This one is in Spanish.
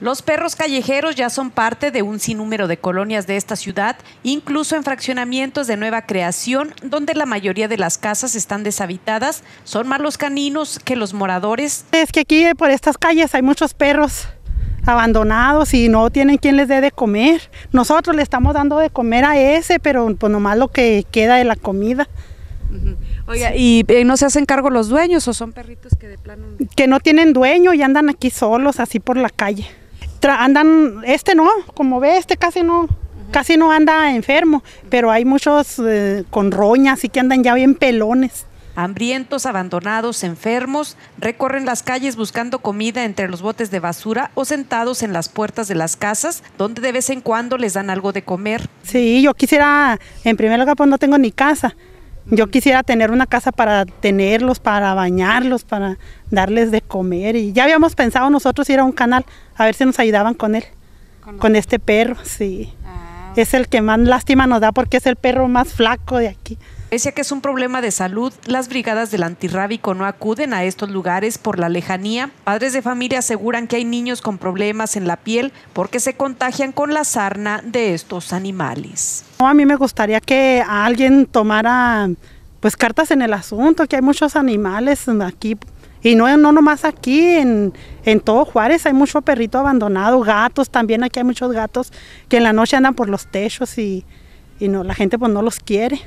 Los perros callejeros ya son parte de un sinnúmero de colonias de esta ciudad, incluso en fraccionamientos de nueva creación, donde la mayoría de las casas están deshabitadas, son más los caninos que los moradores. Es que aquí eh, por estas calles hay muchos perros abandonados y no tienen quien les dé de comer. Nosotros le estamos dando de comer a ese, pero pues nomás lo que queda de la comida. Oiga, ¿y eh, no se hacen cargo los dueños o son perritos que de plano... Que no tienen dueño y andan aquí solos, así por la calle andan, este no, como ve, este casi no, casi no anda enfermo, pero hay muchos eh, con roñas y que andan ya bien pelones. Hambrientos, abandonados, enfermos, recorren las calles buscando comida entre los botes de basura o sentados en las puertas de las casas, donde de vez en cuando les dan algo de comer. Sí, yo quisiera, en primer lugar, pues no tengo ni casa, yo quisiera tener una casa para tenerlos, para bañarlos, para darles de comer. Y ya habíamos pensado nosotros ir a un canal a ver si nos ayudaban con él, con, este perro, sí. Ah. Es el que más lástima nos da porque es el perro más flaco de aquí. Pese a que es un problema de salud, las brigadas del antirrábico no acuden a estos lugares por la lejanía. Padres de familia aseguran que hay niños con problemas en la piel porque se contagian con la sarna de estos animales. a mí me gustaría que alguien tomara pues cartas en el asunto, que hay muchos animales aquí y no, no nomás aquí, en, todo Juárez hay mucho perrito abandonado, gatos también, aquí hay muchos gatos que en la noche andan por los techos y, no, la gente pues no los quiere.